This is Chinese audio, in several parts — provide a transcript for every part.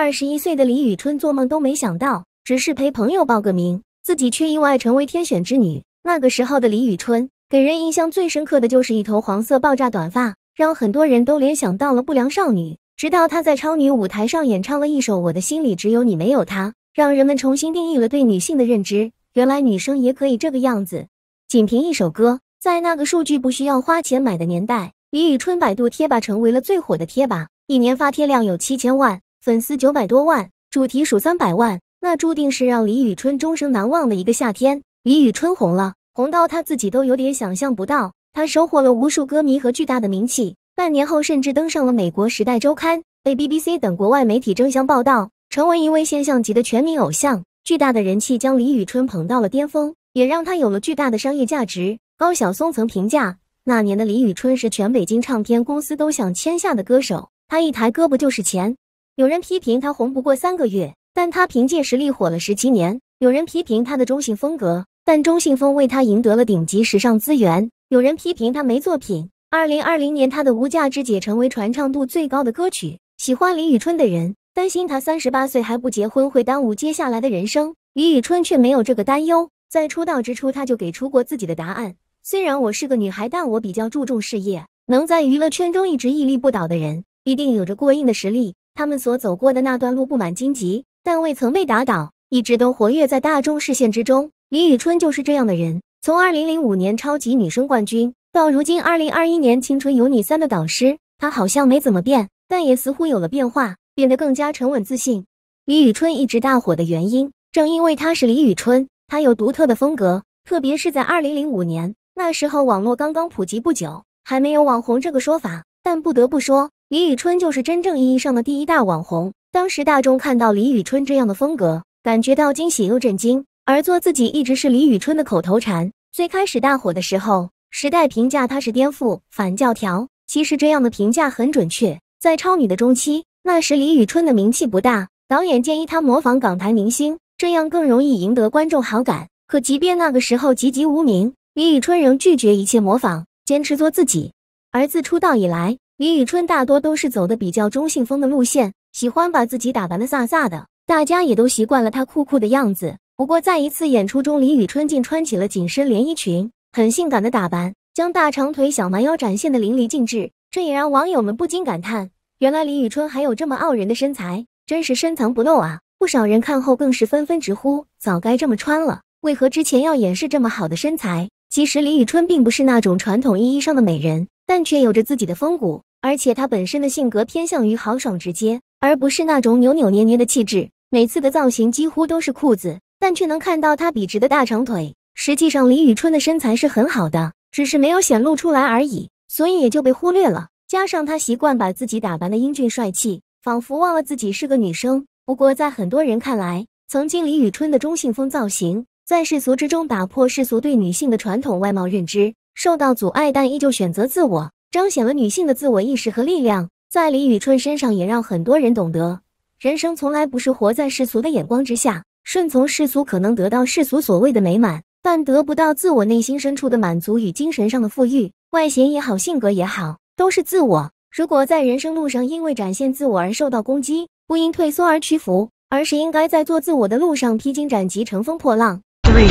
二十一岁的李宇春做梦都没想到，只是陪朋友报个名，自己却意外成为天选之女。那个时候的李宇春，给人印象最深刻的就是一头黄色爆炸短发，让很多人都联想到了不良少女。直到她在超女舞台上演唱了一首《我的心里只有你没有他》，让人们重新定义了对女性的认知。原来女生也可以这个样子。仅凭一首歌，在那个数据不需要花钱买的年代，李宇春百度贴吧成为了最火的贴吧，一年发帖量有七千万。粉丝九百多万，主题数三百万，那注定是让李宇春终生难忘的一个夏天。李宇春红了，红到她自己都有点想象不到。她收获了无数歌迷和巨大的名气，半年后甚至登上了美国《时代周刊》，被 BBC 等国外媒体争相报道，成为一位现象级的全民偶像。巨大的人气将李宇春捧到了巅峰，也让她有了巨大的商业价值。高晓松曾评价，那年的李宇春是全北京唱片公司都想签下的歌手，她一抬胳膊就是钱。有人批评他红不过三个月，但他凭借实力火了十七年。有人批评他的中性风格，但中性风为他赢得了顶级时尚资源。有人批评他没作品，二零二零年他的《无价之姐》成为传唱度最高的歌曲。喜欢李宇春的人担心她三十八岁还不结婚会耽误接下来的人生，李宇春却没有这个担忧。在出道之初，他就给出过自己的答案：虽然我是个女孩，但我比较注重事业。能在娱乐圈中一直屹立不倒的人，必定有着过硬的实力。他们所走过的那段路布满荆棘，但未曾被打倒，一直都活跃在大众视线之中。李宇春就是这样的人，从2005年超级女声冠军到如今2021年《青春有你三》的导师，她好像没怎么变，但也似乎有了变化，变得更加沉稳自信。李宇春一直大火的原因，正因为她是李宇春，她有独特的风格，特别是在2005年，那时候网络刚刚普及不久，还没有网红这个说法，但不得不说。李宇春就是真正意义上的第一大网红。当时大众看到李宇春这样的风格，感觉到惊喜又震惊。而做自己一直是李宇春的口头禅。最开始大火的时候，时代评价她是颠覆、反教条。其实这样的评价很准确。在超女的中期，那时李宇春的名气不大，导演建议她模仿港台明星，这样更容易赢得观众好感。可即便那个时候籍籍无名，李宇春仍拒绝一切模仿，坚持做自己。而自出道以来，李宇春大多都是走的比较中性风的路线，喜欢把自己打扮的飒飒的，大家也都习惯了她酷酷的样子。不过，在一次演出中，李宇春竟穿起了紧身连衣裙，很性感的打扮，将大长腿小蛮腰展现的淋漓尽致。这也让网友们不禁感叹：原来李宇春还有这么傲人的身材，真是深藏不露啊！不少人看后更是纷纷直呼：早该这么穿了，为何之前要掩饰这么好的身材？其实，李宇春并不是那种传统意义上的美人，但却有着自己的风骨。而且他本身的性格偏向于豪爽直接，而不是那种扭扭捏捏的气质。每次的造型几乎都是裤子，但却能看到他笔直的大长腿。实际上，李宇春的身材是很好的，只是没有显露出来而已，所以也就被忽略了。加上他习惯把自己打扮的英俊帅气，仿佛忘了自己是个女生。不过，在很多人看来，曾经李宇春的中性风造型，在世俗之中打破世俗对女性的传统外貌认知，受到阻碍，但依旧选择自我。彰显了女性的自我意识和力量，在李宇春身上，也让很多人懂得，人生从来不是活在世俗的眼光之下，顺从世俗可能得到世俗所谓的美满，但得不到自我内心深处的满足与精神上的富裕。外形也好，性格也好，都是自我。如果在人生路上因为展现自我而受到攻击，不因退缩而屈服，而是应该在做自我的路上披荆斩棘、乘风破浪。Three,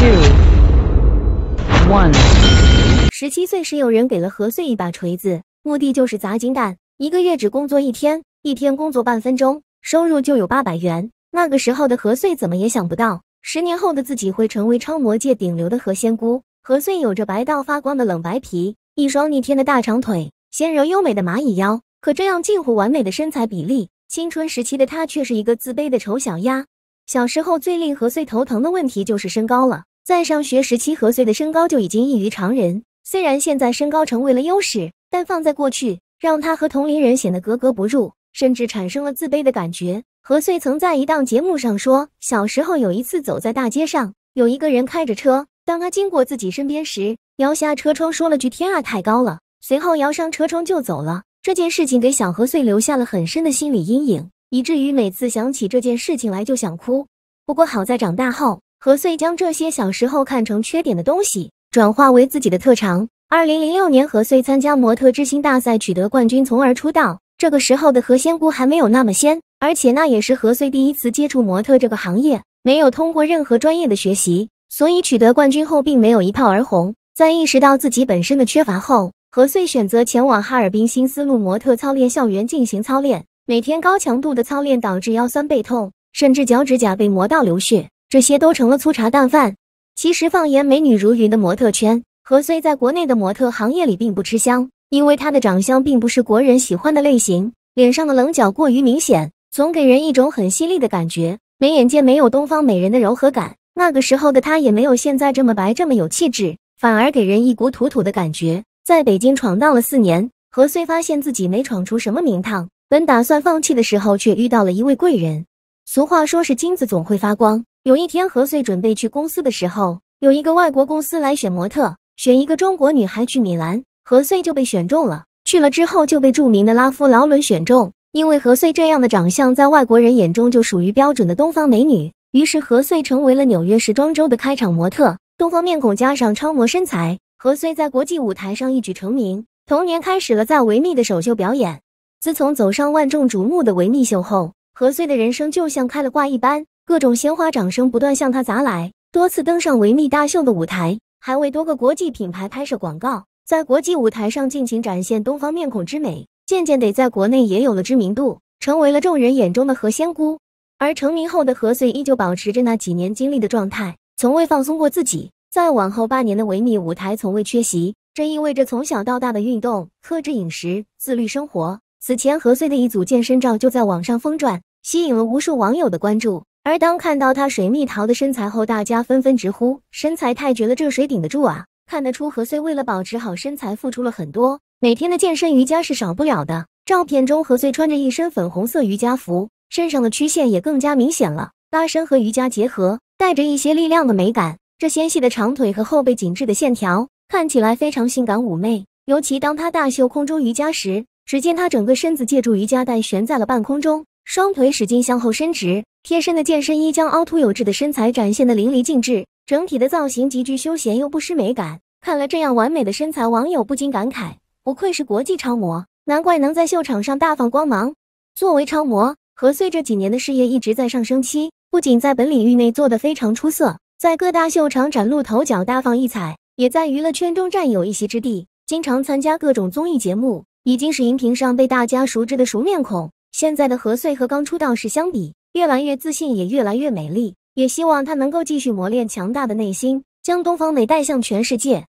two, one. 十七岁时，有人给了何穗一把锤子，目的就是砸金蛋。一个月只工作一天，一天工作半分钟，收入就有八百元。那个时候的何穗怎么也想不到，十年后的自己会成为超模界顶流的何仙姑。何穗有着白到发光的冷白皮，一双逆天的大长腿，纤柔优美的蚂蚁腰。可这样近乎完美的身材比例，青春时期的她却是一个自卑的丑小鸭。小时候最令何穗头疼的问题就是身高了。在上学时期，何穗的身高就已经异于常人。虽然现在身高成为了优势，但放在过去，让他和同龄人显得格格不入，甚至产生了自卑的感觉。何穗曾在一档节目上说，小时候有一次走在大街上，有一个人开着车，当他经过自己身边时，摇下车窗说了句“天啊，太高了”，随后摇上车窗就走了。这件事情给小何穗留下了很深的心理阴影，以至于每次想起这件事情来就想哭。不过好在长大后，何穗将这些小时候看成缺点的东西。转化为自己的特长。二零零六年，何穗参加模特之星大赛，取得冠军，从而出道。这个时候的何仙姑还没有那么仙，而且那也是何穗第一次接触模特这个行业，没有通过任何专业的学习，所以取得冠军后并没有一炮而红。在意识到自己本身的缺乏后，何穗选择前往哈尔滨新丝路模特操练校园进行操练，每天高强度的操练导致腰酸背痛，甚至脚趾甲被磨到流血，这些都成了粗茶淡饭。其实，放眼美女如云的模特圈，何穗在国内的模特行业里并不吃香，因为她的长相并不是国人喜欢的类型，脸上的棱角过于明显，总给人一种很犀利的感觉，眉眼间没有东方美人的柔和感。那个时候的她也没有现在这么白这么有气质，反而给人一股土土的感觉。在北京闯荡了四年，何穗发现自己没闯出什么名堂，本打算放弃的时候，却遇到了一位贵人。俗话说是金子总会发光。有一天，何穗准备去公司的时候，有一个外国公司来选模特，选一个中国女孩去米兰，何穗就被选中了。去了之后就被著名的拉夫劳伦选中，因为何穗这样的长相在外国人眼中就属于标准的东方美女，于是何穗成为了纽约时装周的开场模特。东方面孔加上超模身材，何穗在国际舞台上一举成名，同年开始了在维密的首秀表演。自从走上万众瞩目的维密秀后，何穗的人生就像开了挂一般。各种鲜花、掌声不断向他砸来，多次登上维密大秀的舞台，还为多个国际品牌拍摄广告，在国际舞台上尽情展现东方面孔之美，渐渐的在国内也有了知名度，成为了众人眼中的何仙姑。而成名后的何穗依旧保持着那几年经历的状态，从未放松过自己，在往后八年的维密舞台从未缺席，这意味着从小到大的运动、克制饮食、自律生活。此前何穗的一组健身照就在网上疯转，吸引了无数网友的关注。而当看到她水蜜桃的身材后，大家纷纷直呼身材太绝了，这谁顶得住啊？看得出何穗为了保持好身材，付出了很多，每天的健身瑜伽是少不了的。照片中何穗穿着一身粉红色瑜伽服，身上的曲线也更加明显了，拉伸和瑜伽结合，带着一些力量的美感。这纤细的长腿和后背紧致的线条，看起来非常性感妩媚。尤其当她大秀空中瑜伽时，只见她整个身子借助瑜伽带悬在了半空中，双腿使劲向后伸直。贴身的健身衣将凹凸有致的身材展现得淋漓尽致，整体的造型极具休闲又不失美感。看了这样完美的身材，网友不禁感慨：不愧是国际超模，难怪能在秀场上大放光芒。作为超模何穗，这几年的事业一直在上升期，不仅在本领域内做得非常出色，在各大秀场崭露头角、大放异彩，也在娱乐圈中占有一席之地，经常参加各种综艺节目，已经是荧屏上被大家熟知的熟面孔。现在的何穗和刚出道时相比，越来越自信，也越来越美丽，也希望她能够继续磨练强大的内心，将东方美带向全世界。